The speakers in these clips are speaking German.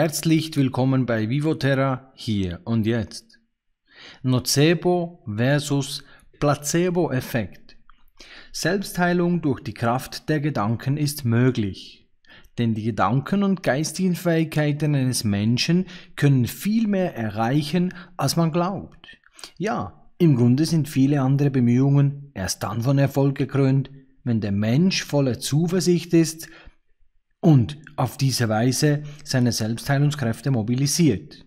Herzlich willkommen bei Vivoterra hier und jetzt. Nocebo versus Placebo-Effekt. Selbstheilung durch die Kraft der Gedanken ist möglich, denn die Gedanken und geistigen Fähigkeiten eines Menschen können viel mehr erreichen, als man glaubt. Ja, im Grunde sind viele andere Bemühungen erst dann von Erfolg gekrönt, wenn der Mensch voller Zuversicht ist, und auf diese Weise seine Selbstheilungskräfte mobilisiert.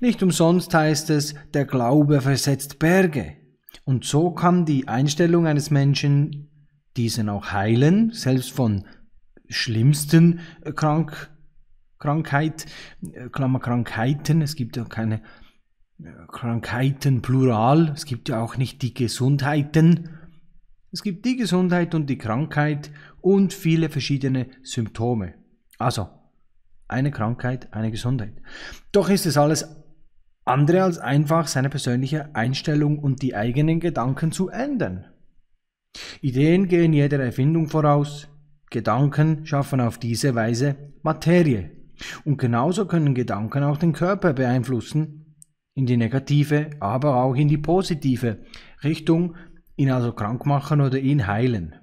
Nicht umsonst heißt es, der Glaube versetzt Berge. Und so kann die Einstellung eines Menschen diesen auch heilen, selbst von schlimmsten äh, Krank Krankheit, äh, Klammer Krankheiten. Es gibt ja keine äh, Krankheiten plural. Es gibt ja auch nicht die Gesundheiten. Es gibt die Gesundheit und die Krankheit und viele verschiedene Symptome. Also eine Krankheit, eine Gesundheit. Doch ist es alles andere als einfach, seine persönliche Einstellung und die eigenen Gedanken zu ändern. Ideen gehen jeder Erfindung voraus, Gedanken schaffen auf diese Weise Materie. Und genauso können Gedanken auch den Körper beeinflussen, in die negative, aber auch in die positive Richtung, ihn also krank machen oder ihn heilen.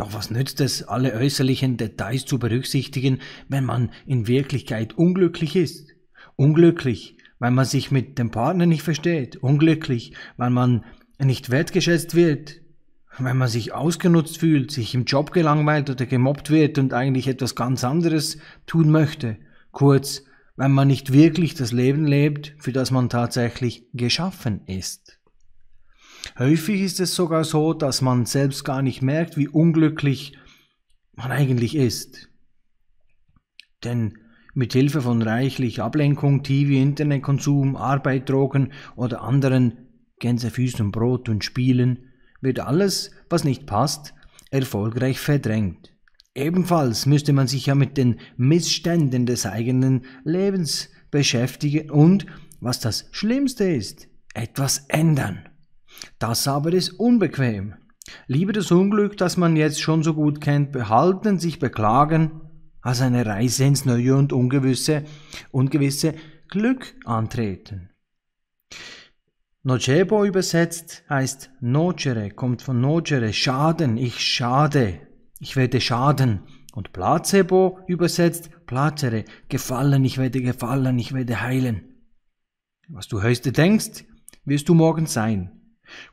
Doch was nützt es, alle äußerlichen Details zu berücksichtigen, wenn man in Wirklichkeit unglücklich ist? Unglücklich, weil man sich mit dem Partner nicht versteht. Unglücklich, weil man nicht wertgeschätzt wird. Weil man sich ausgenutzt fühlt, sich im Job gelangweilt oder gemobbt wird und eigentlich etwas ganz anderes tun möchte. Kurz, weil man nicht wirklich das Leben lebt, für das man tatsächlich geschaffen ist. Häufig ist es sogar so, dass man selbst gar nicht merkt, wie unglücklich man eigentlich ist. Denn mit Hilfe von reichlich Ablenkung, TV, Internetkonsum, Arbeit, Drogen oder anderen Gänsefüßen, Brot und Spielen wird alles, was nicht passt, erfolgreich verdrängt. Ebenfalls müsste man sich ja mit den Missständen des eigenen Lebens beschäftigen und, was das Schlimmste ist, etwas ändern. Das aber ist unbequem. Lieber das Unglück, das man jetzt schon so gut kennt, behalten, sich beklagen, als eine Reise ins Neue und Ungewisse, Ungewisse Glück antreten. Nocebo übersetzt heißt Nocere, kommt von Nocere, Schaden, ich schade, ich werde Schaden. Und Placebo übersetzt Placere, Gefallen, ich werde gefallen, ich werde heilen. Was du heute denkst, wirst du morgen sein.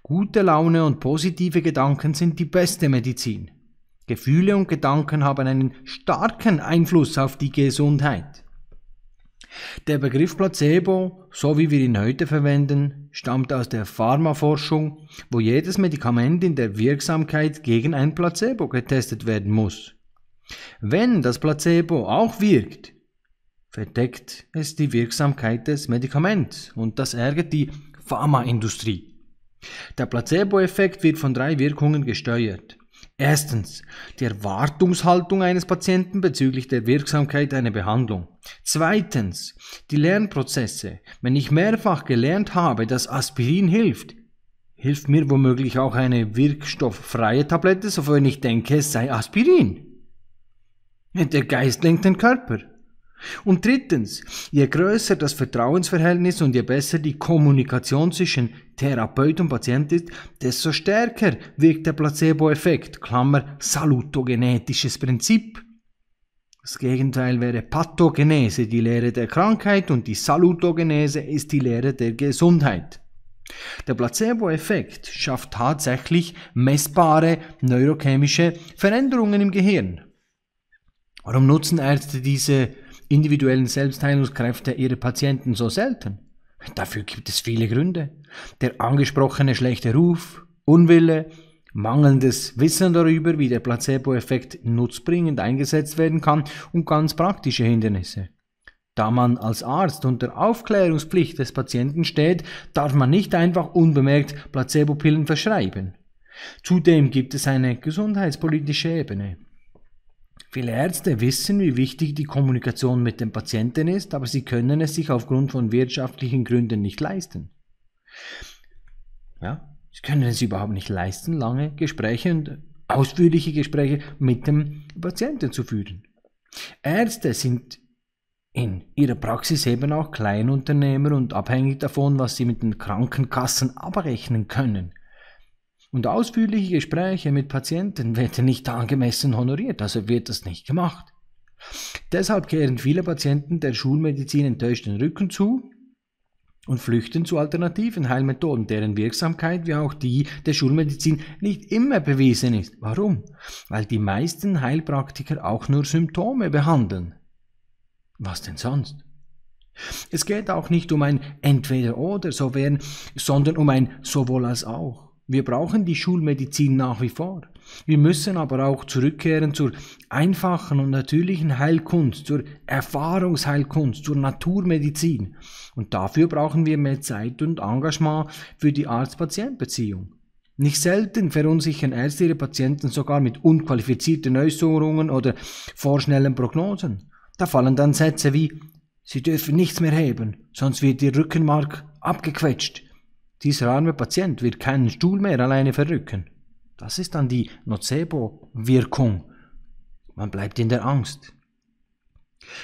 Gute Laune und positive Gedanken sind die beste Medizin. Gefühle und Gedanken haben einen starken Einfluss auf die Gesundheit. Der Begriff Placebo, so wie wir ihn heute verwenden, stammt aus der Pharmaforschung, wo jedes Medikament in der Wirksamkeit gegen ein Placebo getestet werden muss. Wenn das Placebo auch wirkt, verdeckt es die Wirksamkeit des Medikaments und das ärgert die Pharmaindustrie. Der Placebo-Effekt wird von drei Wirkungen gesteuert. Erstens, die Erwartungshaltung eines Patienten bezüglich der Wirksamkeit einer Behandlung. Zweitens, die Lernprozesse. Wenn ich mehrfach gelernt habe, dass Aspirin hilft, hilft mir womöglich auch eine wirkstofffreie Tablette, sofern ich denke, es sei Aspirin. Der Geist lenkt den Körper. Und drittens, je größer das Vertrauensverhältnis und je besser die Kommunikation zwischen Therapeut und Patient ist, desto stärker wirkt der Placebo-Effekt, Klammer salutogenetisches Prinzip. Das Gegenteil wäre Pathogenese, die Lehre der Krankheit, und die Salutogenese ist die Lehre der Gesundheit. Der Placebo-Effekt schafft tatsächlich messbare neurochemische Veränderungen im Gehirn. Warum nutzen Ärzte diese individuellen Selbstheilungskräfte ihre Patienten so selten? Dafür gibt es viele Gründe. Der angesprochene schlechte Ruf, Unwille, mangelndes Wissen darüber, wie der Placebo-Effekt nutzbringend eingesetzt werden kann und ganz praktische Hindernisse. Da man als Arzt unter Aufklärungspflicht des Patienten steht, darf man nicht einfach unbemerkt Placebopillen verschreiben. Zudem gibt es eine gesundheitspolitische Ebene. Viele Ärzte wissen, wie wichtig die Kommunikation mit dem Patienten ist, aber sie können es sich aufgrund von wirtschaftlichen Gründen nicht leisten. Ja, sie können es überhaupt nicht leisten, lange Gespräche und ausführliche Gespräche mit dem Patienten zu führen. Ärzte sind in ihrer Praxis eben auch Kleinunternehmer und abhängig davon, was sie mit den Krankenkassen abrechnen können. Und ausführliche Gespräche mit Patienten werden nicht angemessen honoriert, also wird das nicht gemacht. Deshalb kehren viele Patienten der Schulmedizin enttäuscht den Rücken zu und flüchten zu alternativen Heilmethoden, deren Wirksamkeit wie auch die der Schulmedizin nicht immer bewiesen ist. Warum? Weil die meisten Heilpraktiker auch nur Symptome behandeln. Was denn sonst? Es geht auch nicht um ein Entweder-Oder, sondern um ein Sowohl als auch. Wir brauchen die Schulmedizin nach wie vor. Wir müssen aber auch zurückkehren zur einfachen und natürlichen Heilkunst, zur Erfahrungsheilkunst, zur Naturmedizin. Und dafür brauchen wir mehr Zeit und Engagement für die Arzt-Patient-Beziehung. Nicht selten verunsichern Ärzte ihre Patienten sogar mit unqualifizierten Äußerungen oder vorschnellen Prognosen. Da fallen dann Sätze wie Sie dürfen nichts mehr heben, sonst wird Ihr Rückenmark abgequetscht. Dieser arme Patient wird keinen Stuhl mehr alleine verrücken. Das ist dann die Nocebo-Wirkung. Man bleibt in der Angst.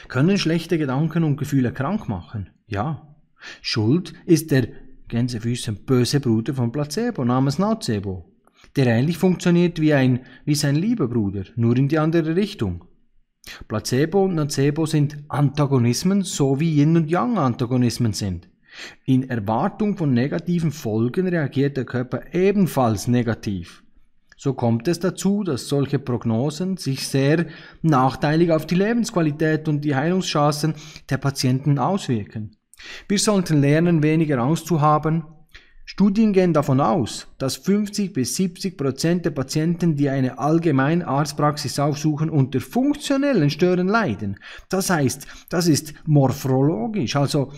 Können schlechte Gedanken und Gefühle krank machen? Ja. Schuld ist der Gänsefüßchen böse Bruder von Placebo namens Nocebo, der ähnlich funktioniert wie, ein, wie sein lieber Bruder, nur in die andere Richtung. Placebo und Nocebo sind Antagonismen, so wie Yin und Yang Antagonismen sind. In Erwartung von negativen Folgen reagiert der Körper ebenfalls negativ. So kommt es dazu, dass solche Prognosen sich sehr nachteilig auf die Lebensqualität und die Heilungschancen der Patienten auswirken. Wir sollten lernen, weniger Angst zu haben. Studien gehen davon aus, dass 50 bis 70 Prozent der Patienten, die eine Allgemeinarztpraxis aufsuchen, unter funktionellen Stören leiden. Das heißt, das ist morphologisch, also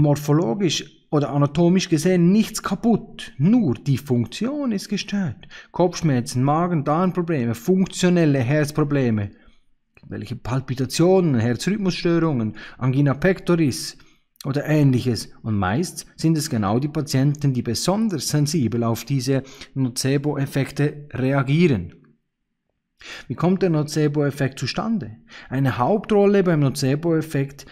morphologisch oder anatomisch gesehen nichts kaputt, nur die Funktion ist gestört. Kopfschmerzen, Magen, Darmprobleme, funktionelle Herzprobleme, welche Palpitationen, Herzrhythmusstörungen, Angina pectoris oder ähnliches. Und meist sind es genau die Patienten, die besonders sensibel auf diese Nocebo-Effekte reagieren. Wie kommt der Nocebo-Effekt zustande? Eine Hauptrolle beim Nocebo-Effekt ist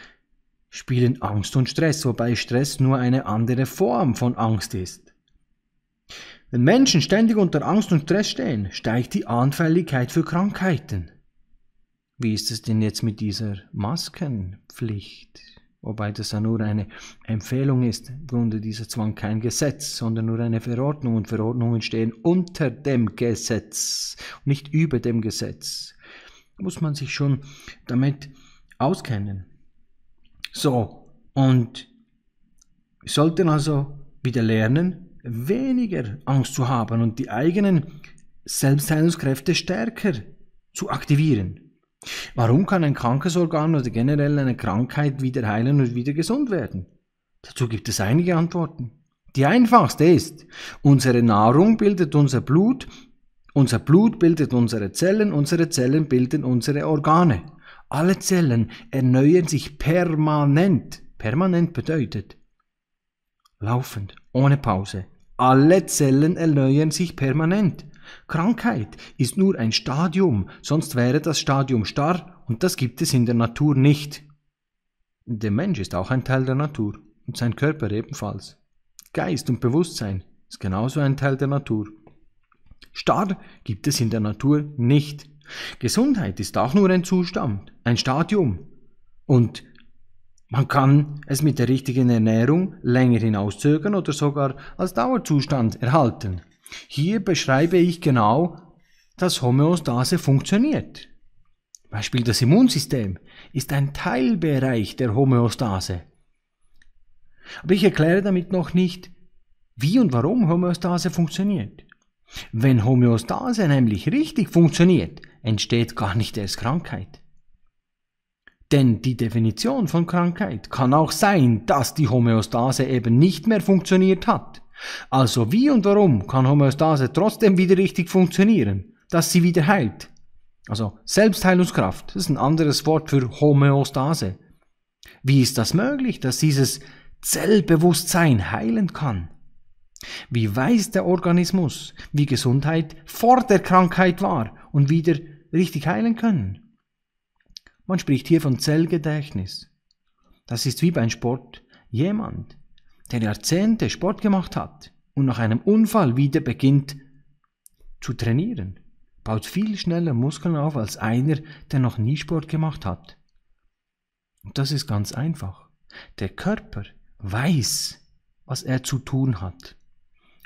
spielen Angst und Stress, wobei Stress nur eine andere Form von Angst ist. Wenn Menschen ständig unter Angst und Stress stehen, steigt die Anfälligkeit für Krankheiten. Wie ist es denn jetzt mit dieser Maskenpflicht? Wobei das ja nur eine Empfehlung ist, im Grunde dieser Zwang kein Gesetz, sondern nur eine Verordnung und Verordnungen stehen unter dem Gesetz, nicht über dem Gesetz. Da muss man sich schon damit auskennen. So, und wir sollten also wieder lernen, weniger Angst zu haben und die eigenen Selbstheilungskräfte stärker zu aktivieren. Warum kann ein krankes Organ oder generell eine Krankheit wieder heilen und wieder gesund werden? Dazu gibt es einige Antworten. Die einfachste ist, unsere Nahrung bildet unser Blut, unser Blut bildet unsere Zellen, unsere Zellen bilden unsere Organe. Alle Zellen erneuern sich permanent. Permanent bedeutet laufend, ohne Pause. Alle Zellen erneuern sich permanent. Krankheit ist nur ein Stadium, sonst wäre das Stadium starr und das gibt es in der Natur nicht. Der Mensch ist auch ein Teil der Natur und sein Körper ebenfalls. Geist und Bewusstsein ist genauso ein Teil der Natur. Starr gibt es in der Natur nicht. Gesundheit ist auch nur ein Zustand, ein Stadium. Und man kann es mit der richtigen Ernährung länger hinauszögern oder sogar als Dauerzustand erhalten. Hier beschreibe ich genau, dass Homöostase funktioniert. Beispiel das Immunsystem ist ein Teilbereich der Homöostase. Aber ich erkläre damit noch nicht, wie und warum Homöostase funktioniert. Wenn Homöostase nämlich richtig funktioniert, entsteht gar nicht erst Krankheit. Denn die Definition von Krankheit kann auch sein, dass die Homöostase eben nicht mehr funktioniert hat. Also wie und warum kann Homöostase trotzdem wieder richtig funktionieren, dass sie wieder heilt? Also Selbstheilungskraft, das ist ein anderes Wort für Homöostase. Wie ist das möglich, dass dieses Zellbewusstsein heilen kann? Wie weiß der Organismus, wie Gesundheit vor der Krankheit war und wieder richtig heilen können. Man spricht hier von Zellgedächtnis. Das ist wie beim Sport jemand, der Jahrzehnte Sport gemacht hat und nach einem Unfall wieder beginnt zu trainieren, baut viel schneller Muskeln auf als einer, der noch nie Sport gemacht hat. Und das ist ganz einfach. Der Körper weiß, was er zu tun hat.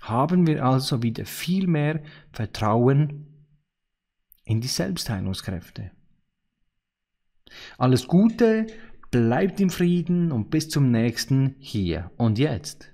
Haben wir also wieder viel mehr Vertrauen in die Selbstheilungskräfte. Alles Gute, bleibt im Frieden und bis zum nächsten Hier und Jetzt.